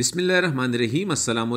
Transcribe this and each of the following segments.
बिसमीम अल्लाम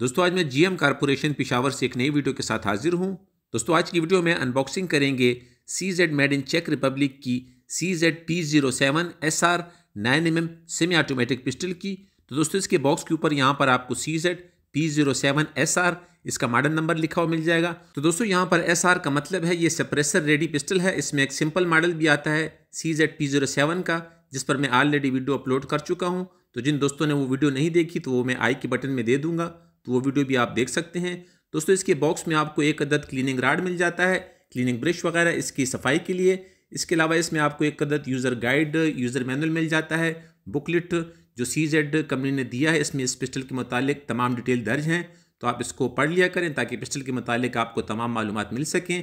दोस्तों आज मैं जीएम कॉरपोरेशन पिशावर से एक नई वीडियो के साथ हाजिर हूँ दोस्तों आज की वीडियो में अनबॉक्सिंग करेंगे सी जेड मेड इन चेक रिपब्लिक की C Z P zero seven S R nine M M semi automatic pistol की तो दोस्तों इसके बॉक्स के ऊपर यहाँ पर आपको C Z P zero seven S R इसका मॉडल नंबर लिखा हुआ मिल जाएगा तो दोस्तों यहाँ पर एस आर का मतलब है ये सप्रेसर रेडी पिस्टल है इसमें एक सिंपल मॉडल भी आता है C Z P zero seven का जिस पर मैं ऑलरेडी वीडियो अपलोड कर चुका हूँ तो जिन दोस्तों ने वो वीडियो नहीं देखी तो वो मैं आई के बटन में दे दूंगा तो वो वीडियो भी आप देख सकते हैं दोस्तों इसके बॉक्स में आपको एक अदद क्लीनिंग राड मिल जाता है क्लीनिंग ब्रश वगैरह इसकी सफाई के लिए इसके अलावा इसमें आपको एक अदद यूज़र गाइड यूज़र मैनुअल मिल जाता है बुकलेट जो सी जेड कंपनी ने दिया है इसमें इस पिस्टल के मुतालिक तमाम डिटेल दर्ज हैं तो आप इसको पढ़ लिया करें ताकि पिस्टल के मुतालिक आपको तमाम मालूम मिल सकें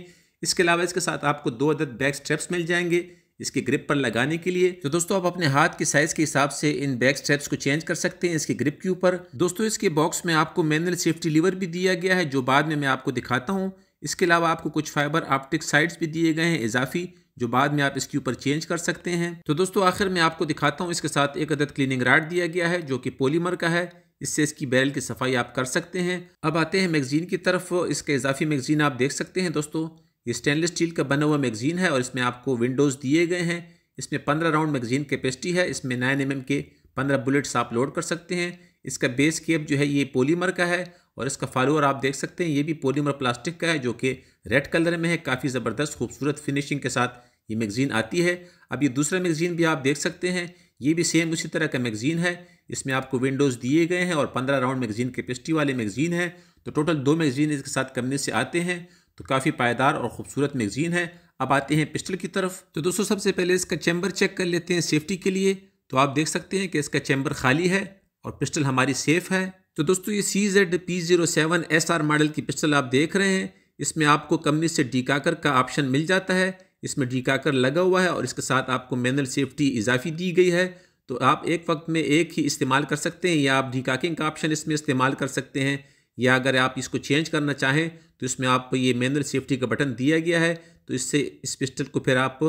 इसके अलावा इसके साथ आपको दो अदद बैक स्ट्रेप्स मिल जाएंगे इसके ग्रिप पर लगाने के लिए तो दोस्तों आप अपने हाथ के साइज के हिसाब से इन बैक स्ट्रैप्स को चेंज कर सकते हैं इसके ग्रिप के ऊपर दोस्तों इसके बॉक्स में आपको मैनुअल सेफ्टी लीवर भी दिया गया है जो बाद में मैं आपको दिखाता हूँ इसके अलावा आपको कुछ फाइबर ऑप्टिक साइड्स भी दिए गए हैं इजाफी जो बाद में आप इसके ऊपर चेंज कर सकते हैं तो दोस्तों आखिर में आपको दिखाता हूँ इसके साथ एक अदद क्लीनिंग राड दिया गया है जो कि पोलीमर का है इससे इसकी बैल की सफाई आप कर सकते हैं अब आते हैं मैगजीन की तरफ इसके इजाफी मैगजीन आप देख सकते हैं दोस्तों ये स्टेनलेस स्टील का बना हुआ मैगज़ीन है और इसमें आपको विंडोज़ दिए गए हैं इसमें पंद्रह राउंड मैगज़ीन कैपेसिटी है इसमें नाइन एम mm के पंद्रह बुलेट्स आप लोड कर सकते हैं इसका बेस केप जो है ये पोलीमर का है और इसका फॉलोअर आप देख सकते हैं ये भी पोलीमर प्लास्टिक का है जो कि रेड कलर में है काफ़ी ज़बरदस्त खूबसूरत फिनिशिंग के साथ ये मैगज़ीन आती है अब ये दूसरा मैगज़ीन भी आप देख सकते हैं ये भी सेम उसी तरह का मैगज़ीन है इसमें आपको विंडोज़ दिए गए हैं और पंद्रह राउंड मैगज़ीन कैपेसिटी वाले मैगज़ीन है तो टोटल दो मैगज़ीन इसके साथ कमने से आते हैं तो काफ़ी पायदार और ख़ूबसूरत मैगज़ीन है अब आते हैं पिस्टल की तरफ तो दोस्तों सबसे पहले इसका चैम्बर चेक कर लेते हैं सेफ्टी के लिए तो आप देख सकते हैं कि इसका चैम्बर खाली है और पिस्टल हमारी सेफ़ है तो दोस्तों ये C Z P zero seven S R model की पिस्टल आप देख रहे हैं इसमें आपको कंपनी से डीकाकर का ऑप्शन मिल जाता है इसमें डीकाकर लगा हुआ है और इसके साथ आपको मैनल सेफ्टी इजाफी दी गई है तो आप एक वक्त में एक ही इस्तेमाल कर सकते हैं या आप डीकाकिंग का ऑप्शन इसमें इस्तेमाल कर सकते हैं या अगर आप इसको चेंज करना चाहें तो इसमें आपको ये मैनुअल सेफ्टी का बटन दिया गया है तो इससे इस पिस्टल को फिर आप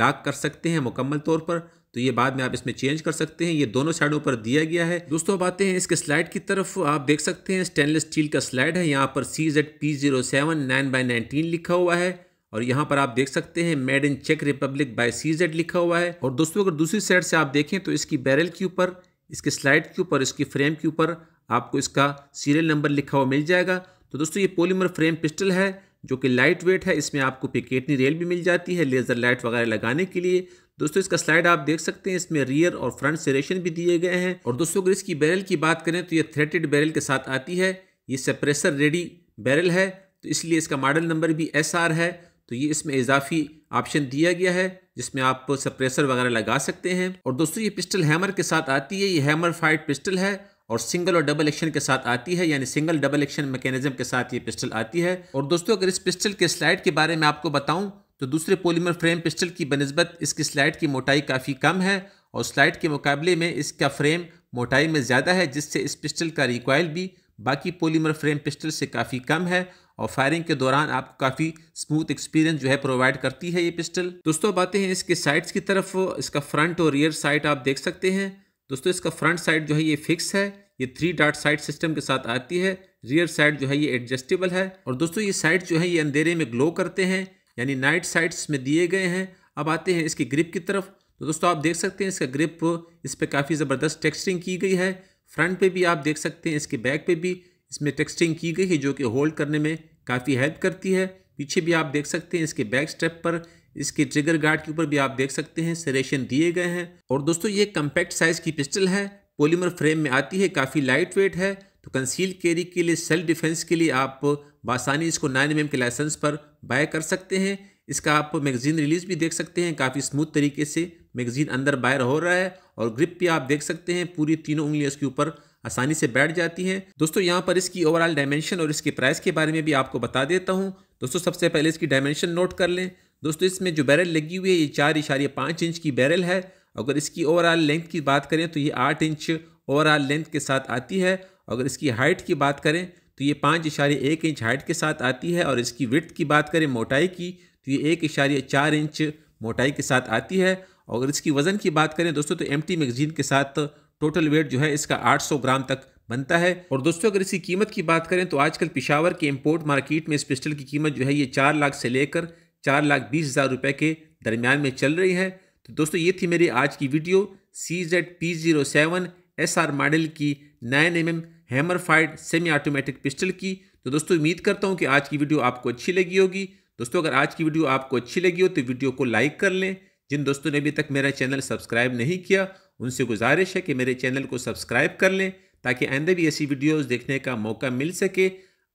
लॉक कर सकते हैं मुकम्मल तौर पर तो ये बाद में आप इसमें चेंज कर सकते हैं ये दोनों साइडों पर दिया गया है दोस्तों अब आते हैं इसके स्लाइड की तरफ आप देख सकते हैं स्टेनलेस स्टील का स्लाइड है यहाँ पर C Z P zero seven nine by nineteen लिखा हुआ है और यहाँ पर आप देख सकते हैं मेड इन चेक रिपब्लिक बाय सी जेड लिखा हुआ है और दोस्तों अगर दूसरी साइड से आप देखें तो इसकी बैरल के ऊपर इसके स्लाइड के ऊपर इसकी फ्रेम के ऊपर आपको इसका सीरियल नंबर लिखा हुआ मिल जाएगा तो दोस्तों ये पोलीमर फ्रेम पिस्टल है जो कि लाइट वेट है इसमें आपको पिकेटनी रेल भी मिल जाती है लेज़र लाइट वगैरह लगाने के लिए दोस्तों इसका स्लाइड आप देख सकते हैं इसमें रियर और फ्रंट सेरेशन भी दिए गए हैं और दोस्तों अगर इसकी बैरल की बात करें तो ये थ्रेटेड बैरल के साथ आती है ये सप्रेसर रेडी बैरल है तो इसलिए इसका मॉडल नंबर भी एस आर है तो ये इसमें इजाफी ऑप्शन दिया गया है जिसमें आप सप्रेसर वगैरह लगा सकते हैं और दोस्तों ये पिस्टल हैमर के साथ आती है ये हैमर फाइट पिस्टल है और सिंगल और डबल एक्शन के साथ आती है यानी सिंगल डबल एक्शन मैकेनिज्म के साथ ये पिस्टल आती है और दोस्तों अगर इस पिस्टल के स्लाइड के बारे में आपको बताऊं तो दूसरे पोलीमर फ्रेम पिस्टल की बनस्बत इसकी स्लाइड की मोटाई काफ़ी कम है और स्लाइड के मुकाबले में इसका फ्रेम मोटाई में ज़्यादा है जिससे इस पिस्टल का रिकॉयल भी बाकी पोलीमर फ्रेम पिस्टल से काफ़ी कम है और फायरिंग के दौरान आपको काफ़ी स्मूथ एक्सपीरियंस जो है प्रोवाइड करती है ये पिस्टल दोस्तों बातें हैं इसके साइड्स की तरफ इसका फ्रंट और रियर साइड आप देख सकते हैं दोस्तों इसका फ्रंट साइड जो है ये फिक्स है ये थ्री डार्ट साइड सिस्टम के साथ आती है रियर साइड जो है ये एडजस्टेबल है और दोस्तों ये साइड जो है ये अंधेरे में ग्लो करते हैं यानी नाइट साइड्स में दिए गए हैं अब आते हैं इसकी ग्रिप की तरफ तो दोस्तों आप देख सकते हैं इसका ग्रिप इस पर काफ़ी ज़बरदस्त टेक्सटिंग की गई है फ्रंट पे भी आप देख सकते हैं इसके बैक पे भी इसमें टेक्सटिंग की गई है जो कि होल्ड करने में काफ़ी हेल्प करती है पीछे भी आप देख सकते हैं इसके बैक स्टेप पर इसके ट्रिगर गार्ड के ऊपर भी आप देख सकते हैं सरेशन दिए गए हैं और दोस्तों ये कम्पैक्ट साइज़ की पिस्टल है पोलीमर फ्रेम में आती है काफ़ी लाइट वेट है तो कंसील कैरी के लिए सेल्फ डिफेंस के लिए आप बासानी इसको नाइन एम mm के लाइसेंस पर बाय कर सकते हैं इसका आप मैगजीन रिलीज भी देख सकते हैं काफ़ी स्मूथ तरीके से मैगजीन अंदर बाहर हो रहा है और ग्रिप भी आप देख सकते हैं पूरी तीनों उंगलियां इसके ऊपर आसानी से बैठ जाती हैं दोस्तों यहाँ पर इसकी ओवरऑल डायमेंशन और इसके प्राइस के बारे में भी आपको बता देता हूँ दोस्तों सबसे पहले इसकी डायमेंशन नोट कर लें दोस्तों इसमें जो बैरल लगी हुई है ये चार इशारे पाँच इंच की बैरल है अगर इसकी ओवरऑल लेंथ की बात करें तो ये आठ इंच ओवरऑल लेंथ के साथ आती है अगर इसकी हाइट की बात करें तो ये पाँच इशारे एक इंच हाइट के साथ आती है और इसकी विथ की बात करें मोटाई की तो ये एक इशारे चार इंच मोटाई के साथ आती है अगर इसकी वज़न की बात करें दोस्तों तो एम मैगजीन के साथ टोटल वेट जो है इसका सौ ग्राम तक बनता है और दोस्तों अगर इसकी कीमत की बात करें तो आजकल पिशावर के इम्पोर्ट मार्केट में इस पिस्टल की कीमत जो है ये चार लाख से लेकर चार लाख बीस हज़ार रुपये के दरमियान में चल रही है तो दोस्तों ये थी मेरी आज की video C Z P zero seven S R model की nine M M hammer fired semi automatic pistol की तो दोस्तों उम्मीद करता हूँ कि आज की वीडियो आपको अच्छी लगी होगी दोस्तों अगर आज की वीडियो आपको अच्छी लगी हो तो वीडियो को लाइक कर लें जिन दोस्तों ने अभी तक मेरा चैनल सब्सक्राइब नहीं किया उनसे गुजारिश है कि मेरे चैनल को सब्सक्राइब कर लें ताकि आइंदा भी ऐसी वीडियोस देखने का मौका मिल सके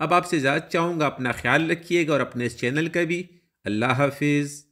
अब आपसे ज़्यादा चाहूँगा अपना ख्याल रखिएगा और अपने इस चैनल का भी الله حافظ